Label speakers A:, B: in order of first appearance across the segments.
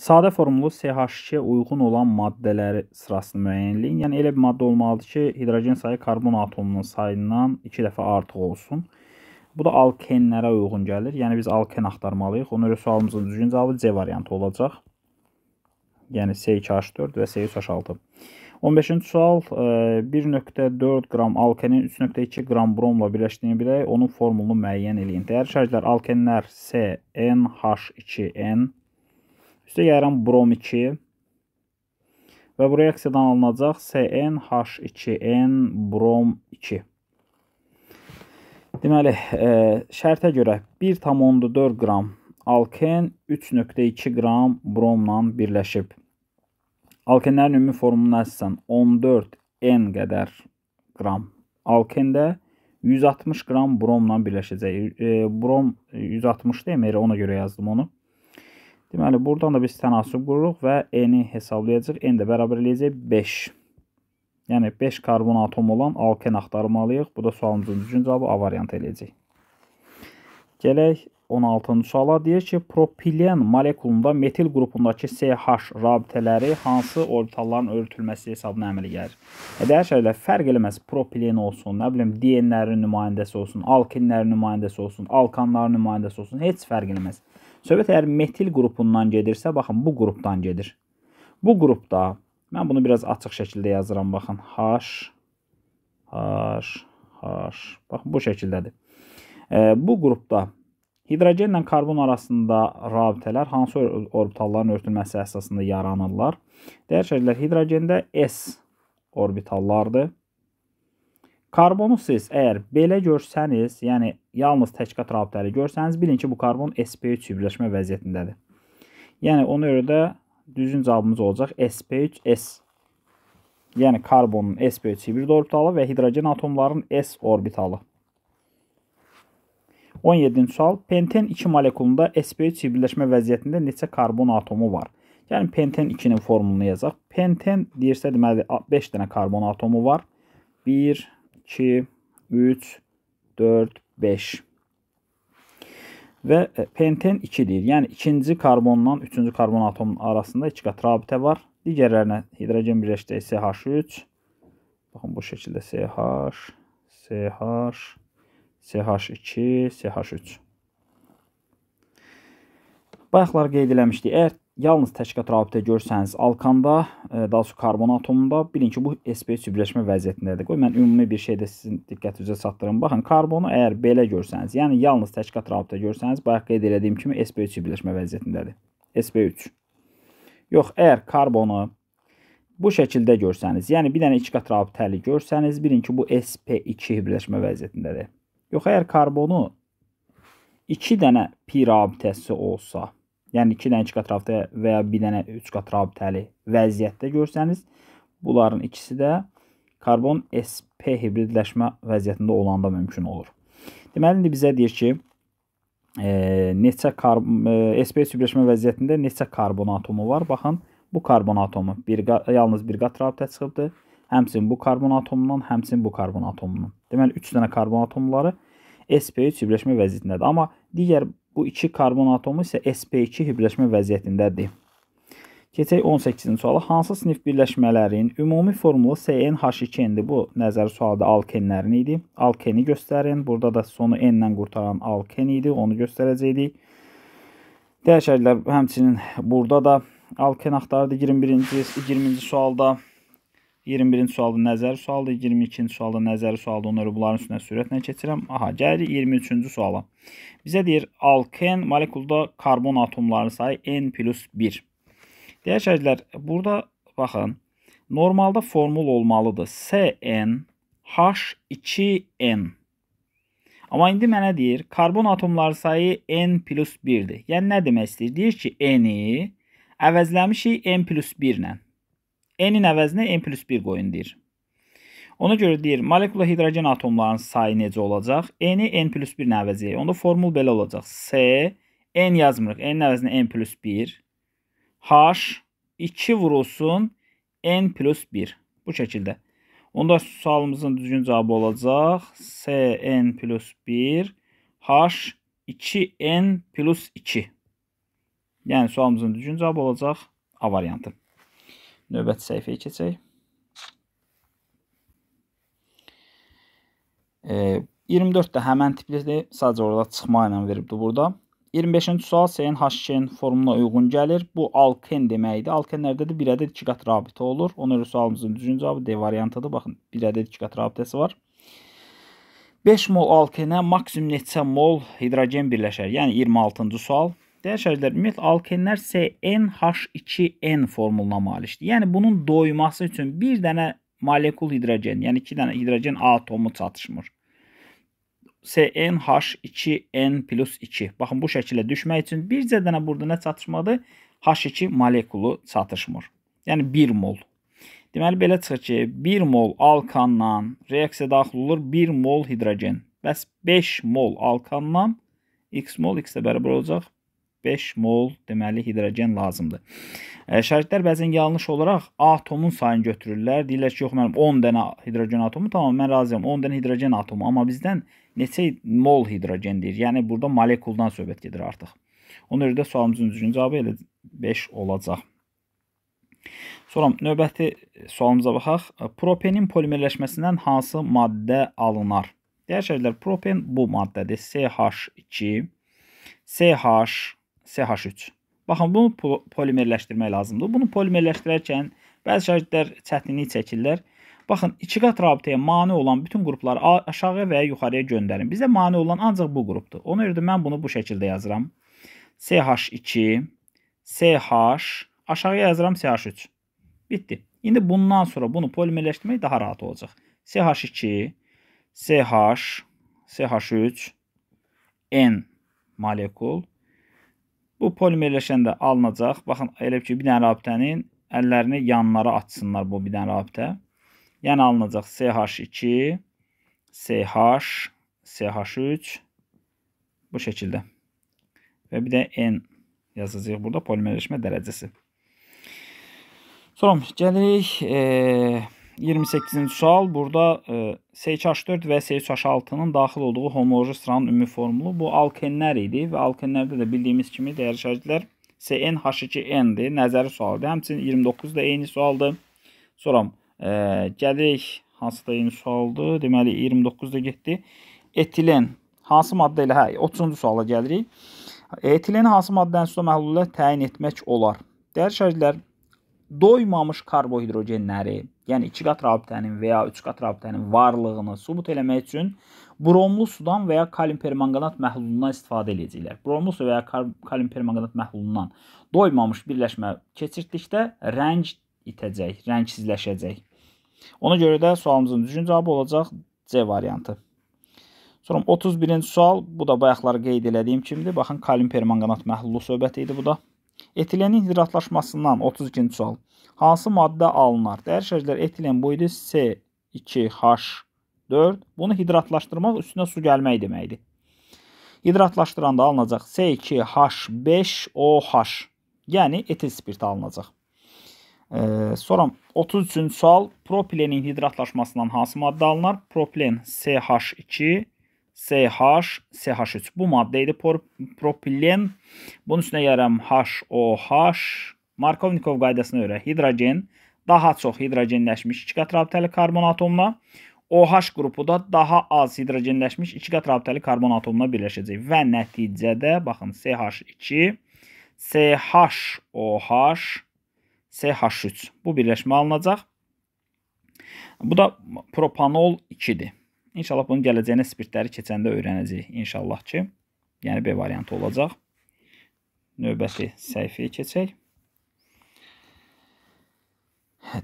A: Sadə formulu CH2-yə uyğun olan maddələri sırasını müəyyənləyin. Yəni elə bir maddə olmalıdır ki, hidrogen sayı karbon atomunun sayından 2 dəfə artıq olsun. Bu da alkenlərə uyğun gəlir. Yəni biz alken axtarmalıyıq. Ona görə sualımızın düzgün cavabı C variantı olacaq. Yəni C2H4 və C3H6. 15-ci sual 1.4 e, qram alkenin 3.2 qram bromla birləşdiyini bilək, onun formulunu müəyyən eləyin. Dəyər şərtlər alkenlər CnH2n Üstə gəlirəm brom 2 və bu reaksiyadan alınacaq CnH2n brom 2. Deməli, e, şərtə görə 1,4 qram alken 3,2 qram bromla birləşib. Alkenlərin ümumi formulu nədirsən? 14N qədər qram alkendə 160 qram bromla birləşəcək. E, brom 160 demir, ona görə yazdım onu. Deməli, buradan da biz tənasib qururuq və N-i hesablayacaq. N də bərabər eləyəcək 5. Yəni, 5 karbon atom olan alken axtarmalıyıq. Bu da sualımızın düzgün cavabı A variantı eləyəcək. Gələk 16-cı suala deyir ki, propilen molekulunda metil qrupundakı CH rabitələri hansı orbitalların örtülməsi hesabına əmələ gəlir? E, dəyər şəkildə fərq eləməz. Propilen olsun, nə bilim, DN-lərin nümayəndəsi olsun, alkinlərin nümayəndəsi olsun, alkanların nümayəndəsi olsun, heç fərq eləməz. Söhbət əgər metil qrupundan gedirsə, baxın bu qrupdan gedir. Bu qrupda mən bunu biraz açıq şəkildə yazıram, baxın. H H H. Baxın bu şəkildədir. E, bu qrupda hidrogenlə karbon arasında rabitələr hansı orbitalların örtülməsi əsasında yaranırlar? Dəyər şəkillər hidrogendə S orbitallardır. Karbonu siz əgər belə görsəniz, yəni yalnız təkqat rabitəli görsəniz, bilin ki, bu karbon sp3 hibirləşmə vəziyyətindədir. Yəni ona görə də düzgün cavabımız olacaq sp3s. Yəni karbonun sp3 hibrid orbitalı və hidrogen atomlarının s orbitalı. 17-ci sual. Penten 2 molekulunda sp3 hibirləşmə vəziyyətində neçə karbon atomu var? Gəlin yəni penten 2-nin formulunu yazaq. Penten deyirsə deməli 5 dənə karbon atomu var. 1 2, 3, 4, 5 və penten 2-dir. Yəni ikinci karbonla üçüncü karbon atomunun arasında iki qat rabitə var. Digərlərinə hidrogen birləşdi CH3. Baxın bu şəkildə CH, CH, CH2, CH3. Bayaqlar qeyd eləmişdik. Əgər Yalnız təşkilat rabitə görsəniz alkanda, e, daha sonra karbon atomunda bilin ki, bu SP3 cübləşmə vəziyyətindədir. Qoy mən ümumi bir şeydə sizin diqqətinizə çatdırım. Baxın, karbonu əgər belə görsəniz, yəni yalnız təşkilat rabitə görsəniz, bayaq qeyd elədiyim kimi SP3 cübləşmə vəziyyətindədir. SP3. Yox, əgər karbonu bu şəkildə görsəniz, yəni bir dənə iki qat rabitəli görsəniz, bilin ki, bu SP2 birləşmə vəziyyətindədir. Yox, əgər karbonu 2 dənə pi rabitəsi olsa, yəni 2 dənə 2 qat rabitə və ya 1 dənə 3 qat rabitəli vəziyyətdə görsəniz, bunların ikisi də karbon SP hibridləşmə vəziyyətində olanda mümkün olur. Deməli indi bizə deyir ki, e, neçə karbon e, SP hibridləşmə vəziyyətində neçə karbon atomu var? Baxın, bu karbon atomu bir yalnız bir qat rabitə çıxıbdı. Həmçinin bu karbon atomundan, həmçinin bu karbon atomundan. Deməli 3 dənə karbon atomları SP3 hibridləşmə vəziyyətindədir. Amma digər Bu iki karbon atomu isə sp2 hibirləşmə vəziyyətindədir. Keçək 18-ci suala. Hansı sinif birləşmələrin ümumi formulu CnH2-dir? Bu nəzəri sualda alkenlərin idi. Alkeni göstərin. Burada da sonu n-lə qurtaran alken idi. Onu göstərəcəkdik. Dəyişərlər həmçinin burada da alken axtardı 21-ci 20-ci sualda. 21-ci sualda nəzəri sualdır, 22-ci sualda nəzəri sualdır. Onları bunların üstünə sürətlə keçirəm. Aha, gəlirik 23-cü suala. Bizə deyir, alken molekulda karbon atomlarının sayı N+1. Dəyər şəhidlər, burada baxın, normalda formul olmalıdır. SN H2N. Amma indi mənə deyir, karbon atomları sayı N+1-dir. Yəni nə demək istəyir? Deyir ki, N-i əvəzləmişik N+1 ilə. N-in əvəzinə N plus 1 qoyun deyir. Ona görə deyir, molekula hidrogen atomlarının sayı necə olacaq? N-i N plus 1 ilə əvəzləyək. Onda formul belə olacaq. S, N yazmırıq. N-in əvəzinə N plus 1. H, 2 vurulsun N plus 1. Bu şəkildə. Onda sualımızın düzgün cavabı olacaq. S, N plus 1. H, 2, N plus 2. Yəni sualımızın düzgün cavabı olacaq A variantı növbəti səhifəyə keçək. E, 24 də həmən tiplidir. Sadəcə orada çıxma ilə veribdi burada. 25-ci sual CNH2-nin formuluna uyğun gəlir. Bu alken deməkdir. Alkenlərdə də bir ədəd 2 qat rabitə olur. Ona görə sualımızın düzgün cavabı D variantıdır. Baxın, bir ədəd 2 qat rabitəsi var. 5 mol alkenə maksimum neçə mol hidrogen birləşər? Yəni 26-cı sual. Dəyər şərhçilər, ümumiyyətlə alkenlər CnH2n formuluna malikdir. Yəni bunun doyması üçün bir dənə molekul hidrogen, yəni 2 dənə hidrogen atomu çatışmır. CnH2n plus 2. Baxın, bu şəkilə düşmək üçün bircə dənə burada nə çatışmadı? H2 molekulu çatışmır. Yəni 1 mol. Deməli, belə çıxır ki, 1 mol alkanla reaksiya daxil olur 1 mol hidrogen. Bəs 5 mol alkanla x mol x də bərabər olacaq 5 mol deməli hidrogen lazımdır. E, şərtlər bəzən yanlış olaraq atomun sayını götürürlər. Deyirlər ki, yox mənim 10 dənə hidrogen atomu, tamam mən razıyam 10 dənə hidrogen atomu, amma bizdən neçə mol hidrogen deyir. Yəni burada molekuldan söhbət gedir artıq. Ona görə də sualımızın düzgün cavabı elə 5 olacaq. Sonra növbəti sualımıza baxaq. E, propenin polimerləşməsindən hansı maddə alınır? Dəyər şərtlər propen bu maddədir. CH2, CH SH3. Baxın, bunu polimerləşdirmək lazımdır. Bunu polimerləşdirərkən bəzi şagirdlər çətinlik çəkirlər. Baxın, iki qat rabitəyə mane olan bütün qrupları aşağıya və ya yuxarıya göndərin. Bizə mane olan ancaq bu qrupdur. Ona görə də mən bunu bu şəkildə yazıram. CH2, CH, aşağıya yazıram CH3. Bitdi. İndi bundan sonra bunu polimerləşdirmək daha rahat olacaq. CH2, CH, CH3, N molekul, Bu polimerləşəndə alınacaq. Baxın, elə ki, bir dənə rabitənin əllərini yanlara açsınlar bu bir dənə rabitə. Yəni alınacaq CH2, CH, CH3 bu şəkildə. Və bir də N yazacağıq burada polimerləşmə dərəcəsi. Sonra gəlirik e, 28-ci sual. Burada e, SH4 və SH6-nın daxil olduğu homoloji sıranın ümumi formulu bu alkenlər idi və alkenlərdə də bildiyimiz kimi dəyər şərtlər CnH2n-dir, nəzəri sualdır. Həmçinin 29 da eyni sualdır. Sonra e, gəlirik hansı da eyni sualdır? Deməli 29 da getdi. Etilen hansı maddə ilə? Hə, 30-cu suala gəlirik. Etilen hansı maddənin suda məhlullə təyin etmək olar? Dəyər şərtlər doymamış karbohidrogenləri, yəni 2 qat rabitənin və ya 3 qat rabitənin varlığını sübut eləmək üçün bromlu sudan və ya kalium permanganat məhlulundan istifadə edəcəklər. Bromlu su və ya kalium permanganat məhlulundan doymamış birləşmə keçirdikdə rəng itəcək, rəngsizləşəcək. Ona görə də sualımızın düzgün cavabı olacaq C variantı. Sonra 31-ci sual, bu da bayaqlar qeyd elədiyim kimidir. Baxın, kalium permanganat məhlulu söhbəti idi bu da. Etilenin hidratlaşmasından 32-ci sual. Hansı maddə alınar? Dəyər şərclər etilen boyda C2H4. Bunu hidratlaşdırmaq üstünə su gəlmək deməkdir. Hidratlaşdıranda alınacaq C2H5OH. Yəni etil spirti alınacaq. Ee, sonra 33-cü sual propilenin hidratlaşmasından hansı maddə alınar? Propilen CH2 SH, SH3. Bu maddə idi propilen. Bunun üstünə yarım HOH. Markovnikov qaydasına görə hidrogen daha çox hidrogenləşmiş 2 qat rabitəli karbon atomuna, OH qrupu da daha az hidrogenləşmiş 2 qat rabitəli karbon atomuna birləşəcək və nəticədə baxın CH2, CHOH, CH3 bu birləşmə alınacaq. Bu da propanol 2-dir. İnşallah bunun gələcəyinə spirtləri keçəndə öyrənəcəyik. İnşallah ki, yəni B variantı olacaq. Növbəti səhifəyə keçək.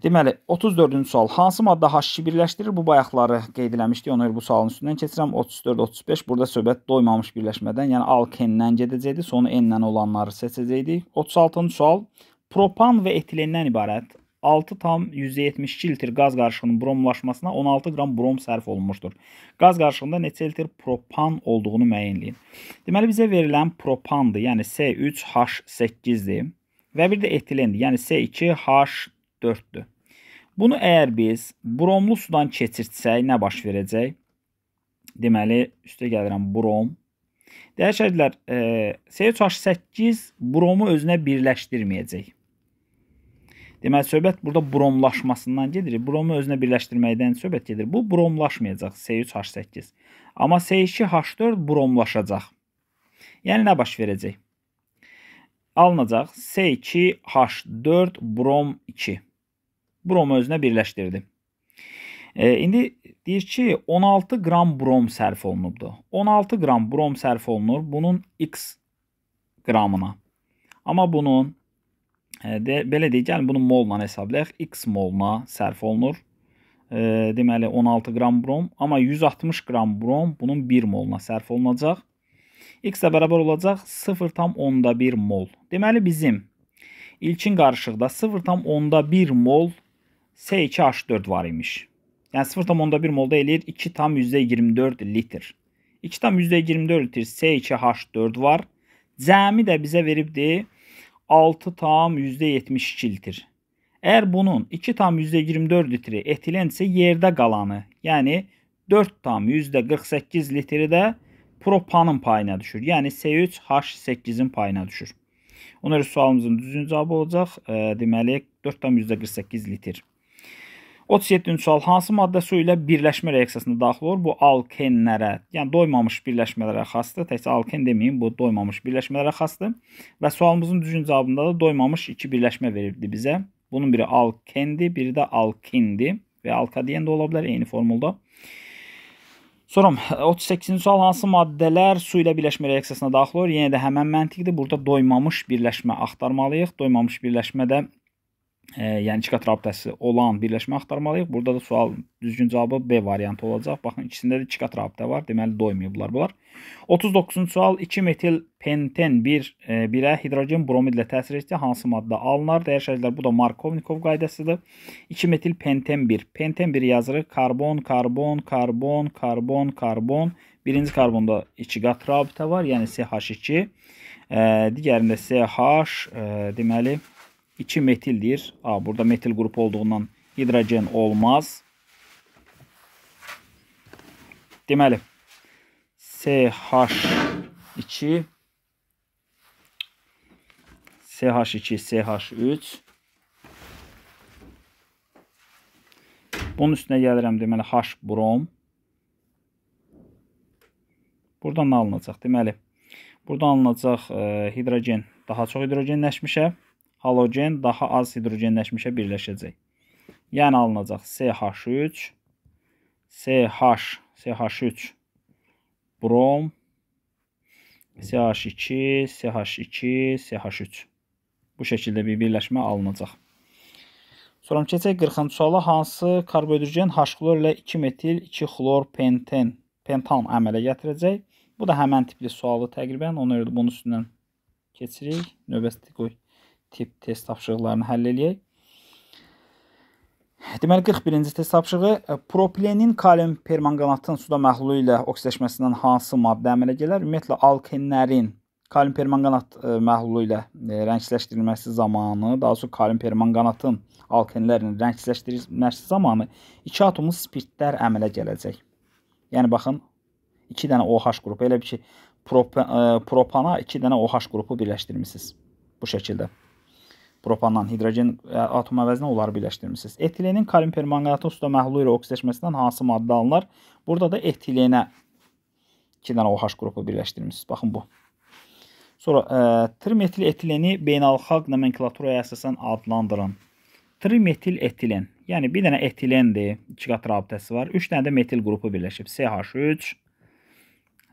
A: Deməli, 34-cü sual. Hansı maddə H2 birləşdirir? Bu bayaqları qeyd eləmişdik. Ona görə bu sualın üstündən keçirəm. 34-35. Burada söhbət doymamış birləşmədən, yəni alkenlə gedəcəkdi. Sonu n-lə olanları seçəcəkdik. 36-cı sual. Propan və etilendən ibarət 6,72 litr qaz qarışığının bromlaşmasına 16 qram brom sərf olunmuşdur. Qaz qarışığında neçə litr propan olduğunu müəyyənləyin. Deməli, bizə verilən propandır, yəni C3H8-dir və bir də etilendir, yəni C2H4-dür. Bunu əgər biz bromlu sudan keçirtsək, nə baş verəcək? Deməli, üstə gəlirəm brom. Dəyər şəhidlər, e, C3H8 bromu özünə birləşdirməyəcək. Deməli söhbət burada bromlaşmasından gedir. Bromu özünə birləşdirməkdən söhbət gedir. Bu bromlaşmayacaq C3H8. Amma C2H4 bromlaşacaq. Yəni nə baş verəcək? Alınacaq C2H4 brom 2. Bromu özünə birləşdirdi. E, indi deyir ki, 16 qram brom sərf olunubdu. 16 qram brom sərf olunur bunun x qramına. Amma bunun De, belə deyək, gəlin bunu molla hesablayaq. X moluna sərf olunur. E, deməli 16 qram brom, amma 160 qram brom bunun 1 moluna sərf olunacaq. X də bərabər olacaq 0,1 mol. Deməli bizim ilkin qarışıqda 0,1 mol S2H4 var imiş. Yəni 0,1 molda eləyir 2,24 litr. 2,24 litr S2H4 var. Cəmi də bizə veribdir 6 tam %70 çiltir. Əgər bunun 2 tam %24 litri etilen isə yerdə qalanı, yəni 4 tam %48 litri də propanın payına düşür. Yəni C3H8-in payına düşür. Ona görə sualımızın düzgün cavabı olacaq, e, deməli 4 tam %48 litr. 37-ci sual hansı maddə su ilə birləşmə reaksiyasına daxil olur? Bu alkenlərə, yəni doymamış birləşmələrə xassdır. Təkcə alken deməyin, bu doymamış birləşmələrə xassdır. Və sualımızın düzgün cavabında da doymamış iki birləşmə verildi bizə. Bunun biri alkendi, biri də alkindir və alkadiyen də ola bilər eyni formulda. Sonra 38-ci sual hansı maddələr su ilə birləşmə reaksiyasına daxil olur? Yenə də həmin məntiqdir. Burada doymamış birləşmə axtarmalıyıq. Doymamış birləşmə də e, yəni iki qat rabitəsi olan birləşmə axtarmalıyıq. Burada da sual düzgün cavabı B variantı olacaq. Baxın, ikisində də iki qat rabitə var. Deməli doymayıblar bunlar. 39-cu sual 2 metil penten 1 e, birə hidrogen bromidlə təsir etdi. Hansı maddə alınır? Dəyər şərtlər bu da Markovnikov qaydasıdır. 2 metil penten 1. Penten 1 yazırıq. Karbon, karbon, karbon, karbon, karbon. Birinci karbonda 2 qat rabitə var, yəni CH2. E, digərində CH, e, deməli 2 metildir. A, burada metil qrup olduğundan hidrogen olmaz. Deməli, CH2 CH2, CH3 Bunun üstünə gəlirəm, deməli, H brom. Buradan nə alınacaq? Deməli, buradan alınacaq e, hidrogen. Daha çox hidrogenləşmişə halogen daha az hidrogenləşmişə birləşəcək. Yəni alınacaq CH3, CH, CH3 brom, CH2, CH2, CH3. Bu şəkildə bir birləşmə alınacaq. Sonra keçək 40-cı suala hansı karbohidrogen H-klor ilə 2 metil 2 xlor penten, pentan əmələ gətirəcək? Bu da həmən tipli sualı təqribən. Onu bunun üstündən keçirik. Növbəsi qoy tip test tapşırıqlarını həll eləyək. Deməli 41-ci test tapşırığı e, propilenin kalium permanganatın suda məhlulu ilə oksidləşməsindən hansı maddə əmələ gələr? Ümumiyyətlə alkenlərin kalium permanganat e, məhlulu ilə e, rəngləşdirilməsi zamanı, daha doğrusu kalium permanganatın alkenlərinin rəngləşdirilməsi zamanı iki atomlu spirtlər əmələ gələcək. Yəni baxın 2 dənə OH qrupu, elə bir ki, prop, propana 2 dənə OH qrupu birləşdirmisiniz bu şəkildə propandan hidrogen e, atom əvəzinə onları birləşdirmisiniz. Etilenin kalimpermanganatın suda məhlulu ilə oksitləşməsindən hansı maddə alınır? Burada da etilenə 2 dənə OH qrupu birləşdirmisiniz. Baxın bu. Sonra ə, e, trimetil etileni beynəlxalq nomenklaturaya əsasən adlandırın. Trimetil etilen, yəni bir dənə etilendir, 2 qat rabitəsi var. 3 dənə də metil qrupu birləşib. CH3,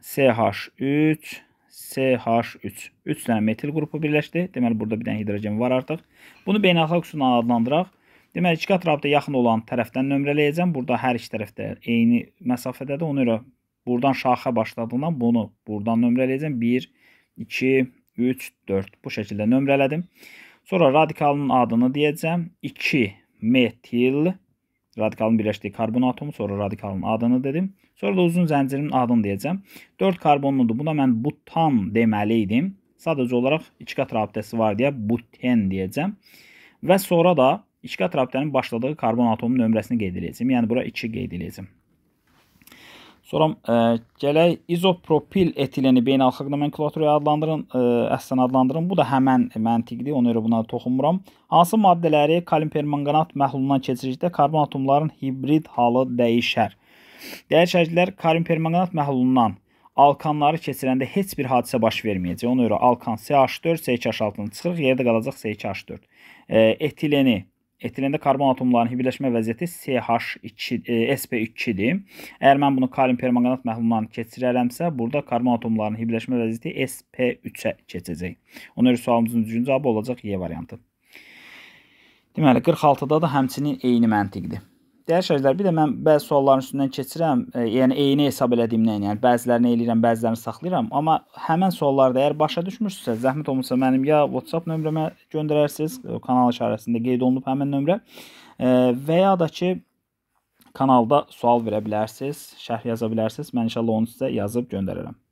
A: CH3, CH3. 3 dənə metil qrupu birləşdi. Deməli, burada bir dənə hidrogen var artıq. Bunu beynəlxalq üsulundan adlandıraq. Deməli, iki qat rabitə yaxın olan tərəfdən nömrələyəcəm. Burada hər iki tərəfdə eyni məsafədədir. Ona görə buradan şaxə başladığından bunu buradan nömrələyəcəm. 1, 2, 3, 4. Bu şəkildə nömrələdim. Sonra radikalın adını deyəcəm. 2 metil radikalın birləşdiyi karbon atomu. Sonra radikalın adını dedim. Sonra da uzun zəncirimin adını deyəcəm. 4 karbonludur. Buna mən butan deməli idim. Sadəcə olaraq ikiqat rabitəsi var deyə buten deyəcəm. Və sonra da ikiqat rabitənin başladığı karbon atomunun nömrəsini qeyd edəcəm. Yəni bura 2 qeyd edəcəm. Sonra ə, e, gələk izopropil etileni beynəlxalq nomenklaturaya adlandırın, ə, e, əslən adlandırın. Bu da həmin məntiqdir. Ona görə buna toxunmuram. Hansı maddələri kalimpermanganat məhlulundan keçirdikdə karbon atomlarının hibrid halı dəyişər? Dəyərli şəhidlər, karimpermanganat məhlulundan alkanları keçirəndə heç bir hadisə baş verməyəcək. Ona görə alkan CH4, CH6-nı çıxırıq, yerdə qalacaq CH4. E, etileni Etilində karbon atomlarının birləşmə vəziyyəti CH2 e, SP2-dir. Əgər mən bunu kalin permanganat məhlulundan keçirərəmsə, burada karbon atomlarının birləşmə vəziyyəti SP3-ə keçəcək. Ona görə sualımızın düzgün cavabı olacaq E variantı. Deməli 46-da da həmçinin eyni məntiqdir. Dəyər şərhlər, bir də mən bəzi sualların üstündən keçirəm, e, yəni eyni hesab elədiyimdən, yəni bəzilərini eləyirəm, bəzilərini saxlayıram, amma həmin suallarda əgər başa düşmürsünüzsə, zəhmət olmasa mənim ya WhatsApp nömrəmə göndərərsiniz, kanal işarəsində qeyd olunub həmin nömrə, e, və ya da ki kanalda sual verə bilərsiniz, şərh yaza bilərsiniz. Mən inşallah onu sizə yazıb göndərərəm.